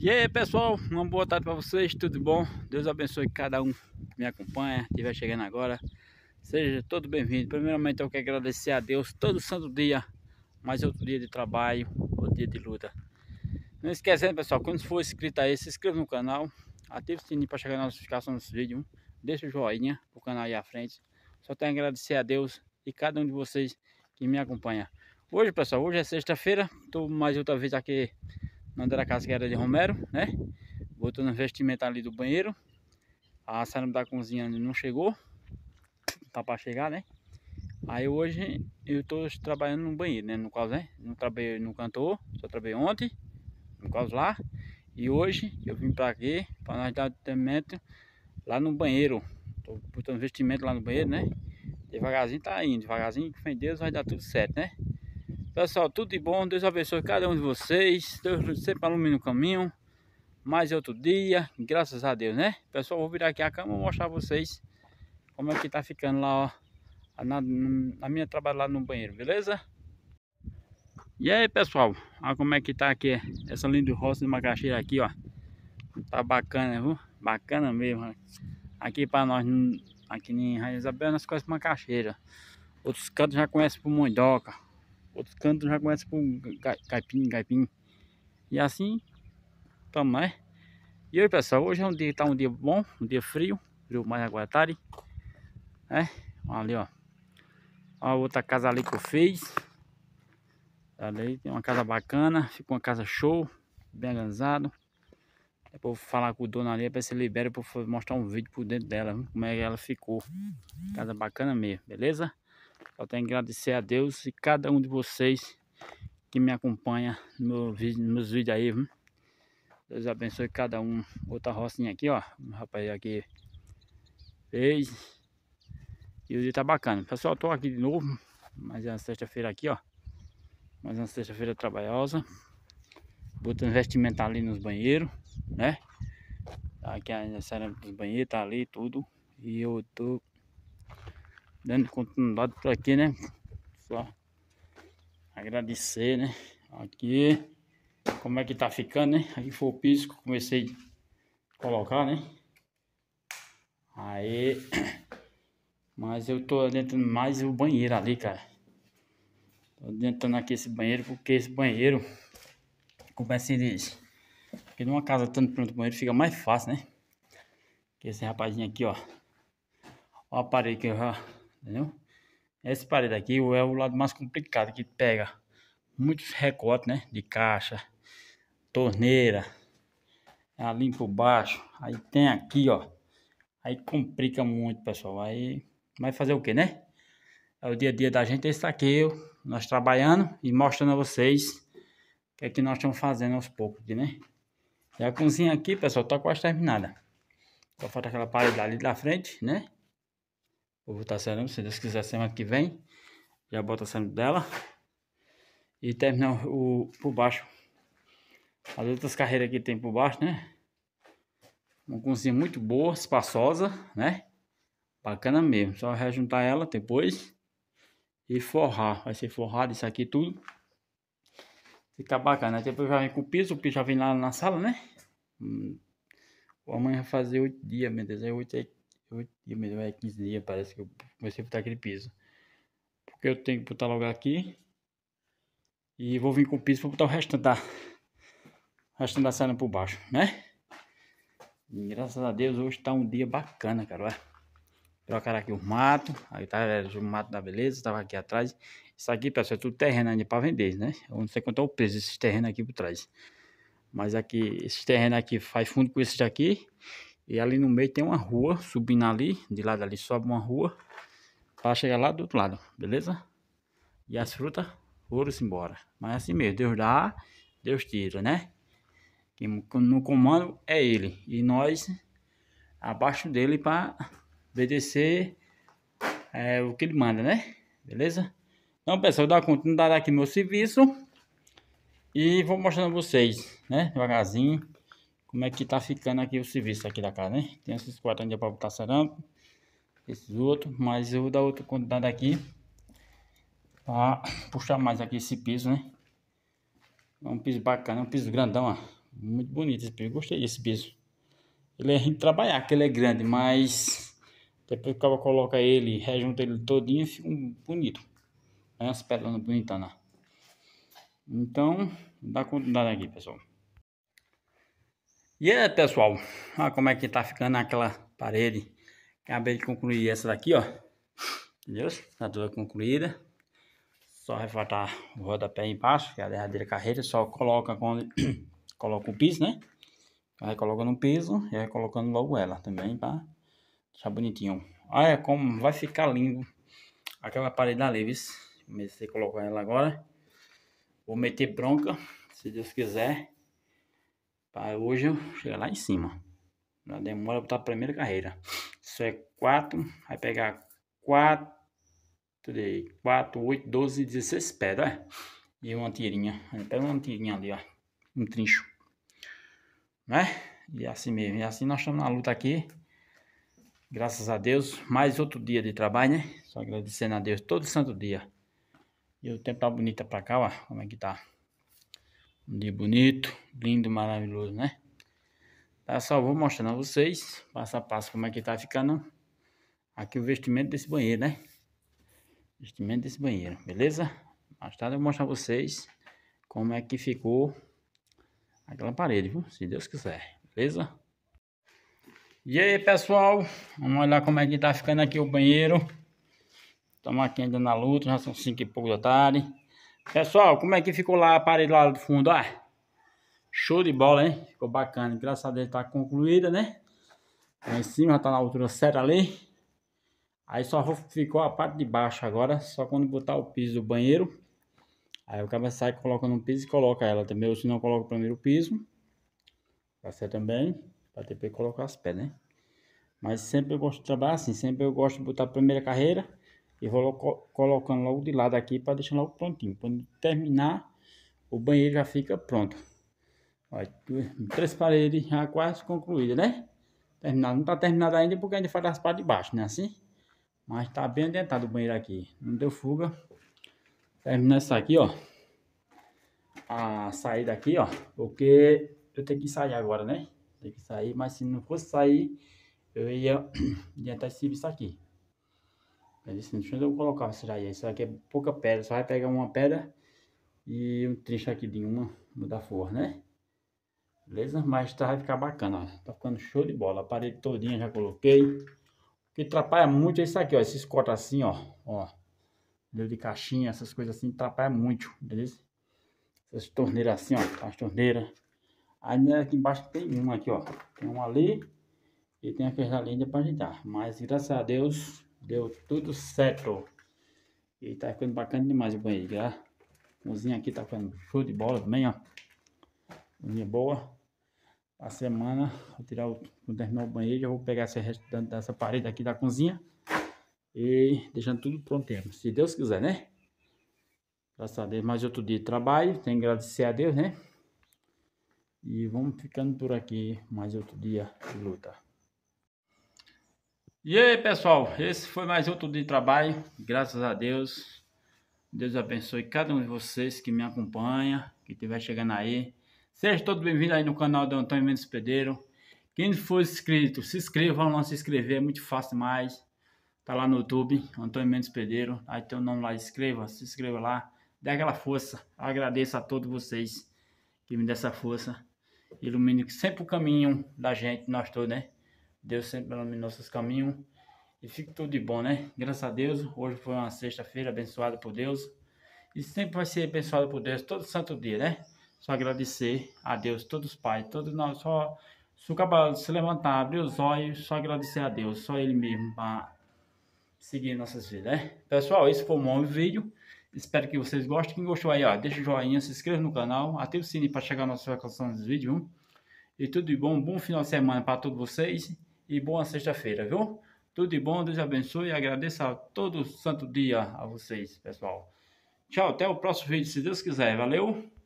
E aí pessoal, uma boa tarde para vocês, tudo bom? Deus abençoe cada um que me acompanha, que estiver chegando agora. Seja todo bem-vindo. Primeiramente eu quero agradecer a Deus todo santo dia, mais outro dia de trabalho, outro dia de luta. Não esquecendo pessoal, quando for inscrito aí, se inscreva no canal, ative o sininho para chegar na notificação dos vídeos, deixa o joinha pro canal aí à frente. Só tenho a agradecer a Deus e cada um de vocês que me acompanha. Hoje pessoal, hoje é sexta-feira, estou mais outra vez aqui o a casa que era de Romero, né? Botou no vestimento ali do banheiro. A cerâmica da cozinha não chegou. Tá para chegar, né? Aí hoje eu tô trabalhando no banheiro, né? No caso, né? Não trabalhei no cantor, só trabalhei ontem, no caso lá. E hoje eu vim para aqui, para nós dar atendimento lá no banheiro. Tô botando vestimento lá no banheiro, né? Devagarzinho tá indo, devagarzinho, com Deus vai dar tudo certo, né? Pessoal, tudo de bom. Deus abençoe cada um de vocês. Deus sempre alumine no caminho. Mais outro dia, graças a Deus, né? Pessoal, vou virar aqui a cama e mostrar a vocês como é que tá ficando lá, ó. Na, na minha trabalho lá no banheiro, beleza? E aí, pessoal, olha como é que tá aqui é, essa linda roça de macaxeira aqui, ó. Tá bacana, viu? Bacana mesmo. Né? Aqui para nós, aqui em Rainha Isabel, nós conhecemos macaxeira. Outros cantos já conhecem por mondoca outros cantos já começa com tipo, caipim, caipim. E assim, estamos mais. E aí pessoal, hoje é um dia, tá um dia bom, um dia frio, frio mais agora tarde. É, Ali ó, a outra casa ali que eu fiz. Ali tem uma casa bacana, ficou uma casa show, bem organizado. Depois vou falar com o dono ali para se libera para mostrar um vídeo por dentro dela, como é que ela ficou. Casa bacana mesmo, beleza? Só tenho que agradecer a Deus e cada um de vocês que me acompanha no vídeo, nos vídeos aí. Viu? Deus abençoe cada um. Outra rocinha aqui, ó. Um rapaz aqui fez. E o dia tá bacana. Pessoal, tô aqui de novo. Mais uma sexta-feira aqui, ó. Mais uma sexta-feira trabalhosa. Botando investimento ali nos banheiros, né? Tá aqui a cerâmica dos banheiros, tá ali tudo. E eu tô dando continuidade para aqui, né? Só agradecer, né? Aqui, como é que tá ficando, né? Aqui foi o piso que eu comecei a colocar, né? Aí, mas eu tô adentrando mais o banheiro ali, cara. Tô adentrando aqui esse banheiro, porque esse banheiro, como é que diz? Porque numa casa tanto pronto banheiro fica mais fácil, né? Que esse rapazinho aqui, ó. Ó o aparelho que eu já entendeu? Essa parede aqui é o lado mais complicado, que pega muitos recortes, né? De caixa, torneira, ali por baixo. Aí tem aqui, ó. Aí complica muito, pessoal. Aí vai fazer o que, né? É o dia a dia da gente. Esse aqui, nós trabalhando e mostrando a vocês o que é que nós estamos fazendo aos poucos, né? E a cozinha aqui, pessoal, tá quase terminada. Só falta aquela parede ali da frente, né? Vou botar cerâmica, se Deus quiser, semana que vem. Já bota a cerâmica dela. E terminar o, por baixo. As outras carreiras que tem por baixo, né? Uma cozinha muito boa, espaçosa, né? Bacana mesmo. Só rejuntar ela depois. E forrar. Vai ser forrado isso aqui tudo. Fica bacana. Depois já vem com o piso. O piso já vem lá na sala, né? Hum. amanhã vai fazer oito dias, meu Deus. É oito, 8... É 8 dias, melhor é 15 dias, parece que eu comecei a botar aquele piso. Porque eu tenho que botar logo aqui. E vou vir com o piso para botar o restante da... O restante da serra por baixo, né? E graças a Deus hoje tá um dia bacana, cara, olha. Trocaram aqui o mato, aí tá é, o mato da beleza, tava aqui atrás. Isso aqui, pessoal, é tudo terreno ainda pra vender, né? Eu não sei quanto é o preço desses terrenos aqui por trás. Mas aqui, esses terrenos aqui faz fundo com esses daqui. E ali no meio tem uma rua, subindo ali, de lado ali sobe uma rua, para chegar lá do outro lado, beleza? E as frutas foram-se embora. Mas assim mesmo, Deus dá, Deus tira, né? Que no comando é Ele. E nós, abaixo dele, para obedecer é, o que Ele manda, né? Beleza? Então, pessoal, eu vou dar continuidade aqui meu serviço. E vou mostrando a vocês, né? Devagarzinho como é que tá ficando aqui o serviço aqui da casa, né? Tem esses quatro ainda para botar sarampo, esses outros, mas eu vou dar outra quantidade aqui para puxar mais aqui esse piso, né? É um piso bacana, é um piso grandão, ó. Muito bonito esse piso, gostei desse piso. Ele é de trabalhar, que ele é grande, mas depois que o coloca ele, rejunta ele todinho, fica bonito. umas pedras bonitas, né? Então, dá quantidade aqui, pessoal. E yeah, é, pessoal, olha como é que tá ficando aquela parede. Acabei de concluir essa daqui, ó. Entendeu? Tá toda concluída. Só refatar o rodapé embaixo, que é a derradeira carreira. Só coloca quando coloca o piso, né? Aí coloca no piso e aí colocando logo ela também para deixar bonitinho. Olha como vai ficar lindo aquela parede da Levis. Comecei a colocar ela agora. Vou meter bronca, se Deus quiser. Para hoje eu chegar lá em cima. Não demora para a primeira carreira. Isso é 4, vai pegar 4, 3, 4, 8, 12, 16 pedras, E uma tirinha. Pega uma tirinha ali, ó. Um trincho. Né? E assim mesmo. E assim nós estamos na luta aqui. Graças a Deus. Mais outro dia de trabalho, né? Só agradecendo a Deus todo santo dia. E o tempo tá bonito pra cá, ó. Como é que tá? Um dia bonito, lindo, maravilhoso, né? Tá, só vou mostrando a vocês, passo a passo, como é que tá ficando aqui o vestimento desse banheiro, né? Vestimento desse banheiro, beleza? Mais tarde eu vou mostrar a vocês como é que ficou aquela parede, viu? Se Deus quiser, beleza? E aí, pessoal? Vamos olhar como é que tá ficando aqui o banheiro. Estamos aqui ainda na luta, já são 5 e pouco da tarde. Pessoal, como é que ficou lá a parede lá do fundo? Ah, show de bola, hein? Ficou bacana. Graças a Deus tá concluída, né? Lá em cima já tá na altura certa ali. Aí só ficou a parte de baixo agora. Só quando botar o piso do banheiro. Aí o cara sai colocando um piso e coloca ela também. Ou se não, coloca primeiro o piso. vai ser também. Pra que colocar as pedras, né? Mas sempre eu gosto de trabalhar assim. Sempre eu gosto de botar a primeira carreira e vou colocando logo de lado aqui para deixar logo prontinho. Quando terminar, o banheiro já fica pronto. Olha, três paredes já quase concluídas, né? Terminado. Não está terminado ainda porque ainda falta as partes de baixo, né? Assim? Mas está bem adiantado o banheiro aqui. Não deu fuga. termina essa aqui, ó. A saída aqui, ó. Porque eu tenho que sair agora, né? Tem que sair, mas se não fosse sair, eu ia adiantar esse serviço aqui. Aí deixa eu colocar essa aí. Essa aqui é pouca pedra, só vai pegar uma pedra e um trincha aqui de uma, da flor, né? Beleza? Mas tá, vai ficar bacana, ó. Tá ficando show de bola. A parede todinha já coloquei. O que atrapalha muito é isso aqui, ó. Esses cortes assim, ó. Ó. Deu de caixinha, essas coisas assim, atrapalha muito, beleza? Essas torneiras assim, ó. As torneiras. Aí né, aqui embaixo tem uma aqui, ó. Tem uma ali. E tem a ali ainda pra ajeitar. Mas graças a Deus Deu tudo certo. E tá ficando bacana demais o banheiro, já. Cozinha aqui tá ficando show de bola também, ó. Cozinha boa. A semana, vou tirar o, vou terminar o banheiro, eu vou pegar esse restante dessa parede aqui da cozinha. E deixando tudo prontinho, se Deus quiser, né? Graças a Deus, mais outro dia de trabalho, tem que agradecer a Deus, né? E vamos ficando por aqui, mais outro dia de luta. E aí, pessoal, esse foi mais outro dia de trabalho. Graças a Deus. Deus abençoe cada um de vocês que me acompanha, que estiver chegando aí. Sejam todos bem-vindos aí no canal do Antônio Mendes Pedeiro. Quem não for inscrito, se inscreva, não se inscrever, é muito fácil demais. Tá lá no YouTube, Antônio Mendes Pedeiro. Aí tem o nome lá, inscreva, se inscreva lá. Dê aquela força. Agradeço a todos vocês que me dê essa força. Ilumine sempre o caminho da gente, nós todos, né? Deus sempre ilumina nossos caminhos. E fique tudo de bom, né? Graças a Deus, hoje foi uma sexta-feira abençoada por Deus. E sempre vai ser abençoada por Deus todo santo dia, né? Só agradecer a Deus, todos os pais, todos nós, só se o cabalo se levantar, abrir os olhos, só agradecer a Deus, só Ele mesmo para seguir nossas vidas, né? Pessoal, esse foi um bom vídeo. Espero que vocês gostem. Quem gostou aí, ó, deixa o joinha, se inscreva no canal, ative o sininho para chegar nossa notificações dos vídeos. E tudo de bom, um bom final de semana para todos vocês e boa sexta-feira, viu? Tudo de bom, Deus abençoe e agradeça todo santo dia a vocês, pessoal. Tchau, até o próximo vídeo, se Deus quiser. Valeu!